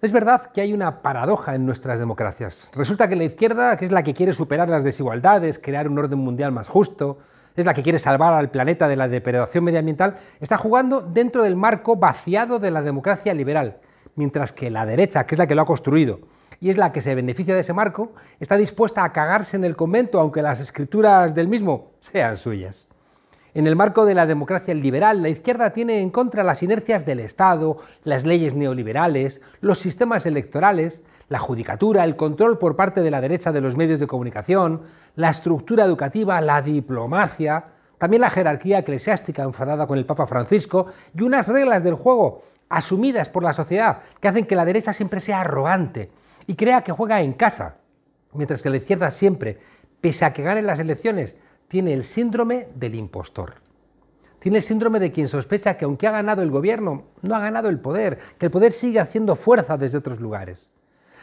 Es verdad que hay una paradoja en nuestras democracias. Resulta que la izquierda, que es la que quiere superar las desigualdades, crear un orden mundial más justo, es la que quiere salvar al planeta de la depredación medioambiental, está jugando dentro del marco vaciado de la democracia liberal, mientras que la derecha, que es la que lo ha construido y es la que se beneficia de ese marco, está dispuesta a cagarse en el convento aunque las escrituras del mismo sean suyas. En el marco de la democracia liberal, la izquierda tiene en contra las inercias del Estado, las leyes neoliberales, los sistemas electorales, la judicatura, el control por parte de la derecha de los medios de comunicación, la estructura educativa, la diplomacia, también la jerarquía eclesiástica enfadada con el Papa Francisco y unas reglas del juego asumidas por la sociedad que hacen que la derecha siempre sea arrogante y crea que juega en casa, mientras que la izquierda siempre, pese a que gane las elecciones, tiene el síndrome del impostor. Tiene el síndrome de quien sospecha que aunque ha ganado el gobierno, no ha ganado el poder, que el poder sigue haciendo fuerza desde otros lugares.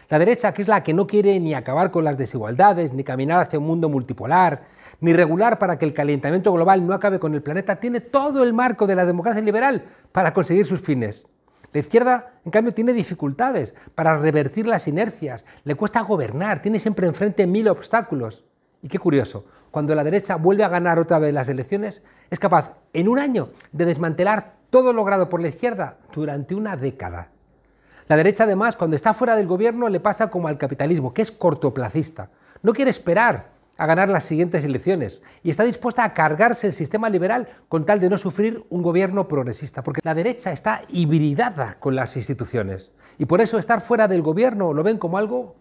La derecha, que es la que no quiere ni acabar con las desigualdades, ni caminar hacia un mundo multipolar, ni regular para que el calentamiento global no acabe con el planeta, tiene todo el marco de la democracia liberal para conseguir sus fines. La izquierda, en cambio, tiene dificultades para revertir las inercias, le cuesta gobernar, tiene siempre enfrente mil obstáculos. Y qué curioso, cuando la derecha vuelve a ganar otra vez las elecciones, es capaz en un año de desmantelar todo logrado por la izquierda durante una década. La derecha además, cuando está fuera del gobierno, le pasa como al capitalismo, que es cortoplacista. No quiere esperar a ganar las siguientes elecciones y está dispuesta a cargarse el sistema liberal con tal de no sufrir un gobierno progresista, porque la derecha está hibridada con las instituciones y por eso estar fuera del gobierno lo ven como algo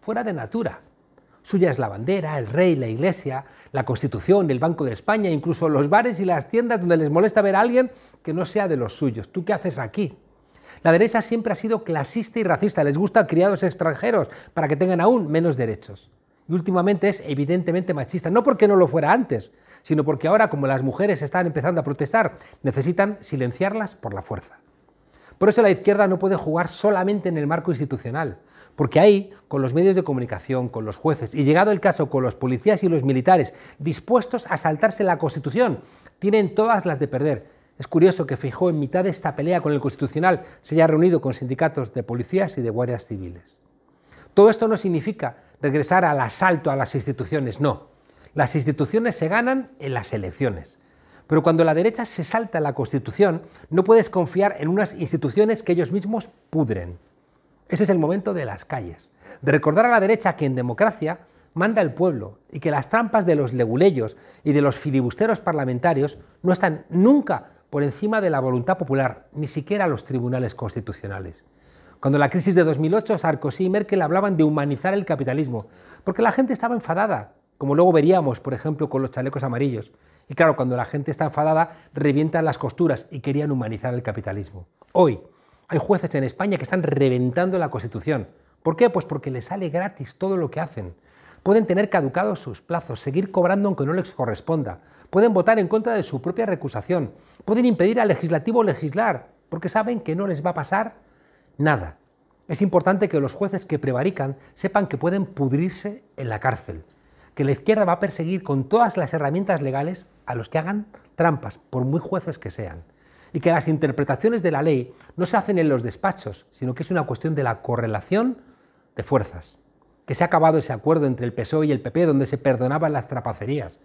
fuera de natura. Suya es la bandera, el rey, la iglesia, la constitución, el Banco de España, incluso los bares y las tiendas donde les molesta ver a alguien que no sea de los suyos. ¿Tú qué haces aquí? La derecha siempre ha sido clasista y racista, les gusta criados extranjeros para que tengan aún menos derechos. Y últimamente es evidentemente machista, no porque no lo fuera antes, sino porque ahora como las mujeres están empezando a protestar, necesitan silenciarlas por la fuerza. Por eso la izquierda no puede jugar solamente en el marco institucional, porque ahí, con los medios de comunicación, con los jueces y llegado el caso con los policías y los militares dispuestos a saltarse la Constitución, tienen todas las de perder. Es curioso que Fijó en mitad de esta pelea con el Constitucional se haya reunido con sindicatos de policías y de guardias civiles. Todo esto no significa regresar al asalto a las instituciones, no. Las instituciones se ganan en las elecciones. Pero cuando la derecha se salta la Constitución, no puedes confiar en unas instituciones que ellos mismos pudren. Ese es el momento de las calles, de recordar a la derecha que en democracia manda el pueblo y que las trampas de los leguleyos y de los filibusteros parlamentarios no están nunca por encima de la voluntad popular, ni siquiera los tribunales constitucionales. Cuando la crisis de 2008, Sarkozy y Merkel hablaban de humanizar el capitalismo, porque la gente estaba enfadada, como luego veríamos, por ejemplo, con los chalecos amarillos. Y claro, cuando la gente está enfadada, revientan las costuras y querían humanizar el capitalismo. Hoy hay jueces en España que están reventando la Constitución. ¿Por qué? Pues porque les sale gratis todo lo que hacen. Pueden tener caducados sus plazos, seguir cobrando aunque no les corresponda. Pueden votar en contra de su propia recusación. Pueden impedir al legislativo legislar, porque saben que no les va a pasar nada. Es importante que los jueces que prevarican sepan que pueden pudrirse en la cárcel, que la izquierda va a perseguir con todas las herramientas legales a los que hagan trampas, por muy jueces que sean, y que las interpretaciones de la ley no se hacen en los despachos, sino que es una cuestión de la correlación de fuerzas, que se ha acabado ese acuerdo entre el PSOE y el PP donde se perdonaban las trapacerías,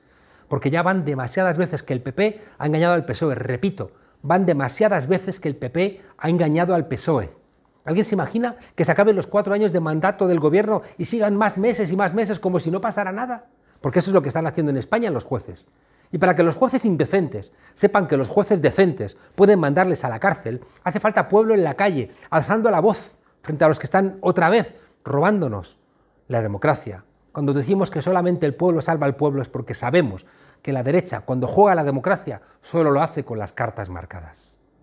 porque ya van demasiadas veces que el PP ha engañado al PSOE, repito, van demasiadas veces que el PP ha engañado al PSOE. ¿Alguien se imagina que se acaben los cuatro años de mandato del gobierno y sigan más meses y más meses como si no pasara nada? Porque eso es lo que están haciendo en España los jueces. Y para que los jueces indecentes sepan que los jueces decentes pueden mandarles a la cárcel, hace falta pueblo en la calle, alzando la voz frente a los que están otra vez robándonos la democracia. Cuando decimos que solamente el pueblo salva al pueblo es porque sabemos que la derecha, cuando juega a la democracia, solo lo hace con las cartas marcadas.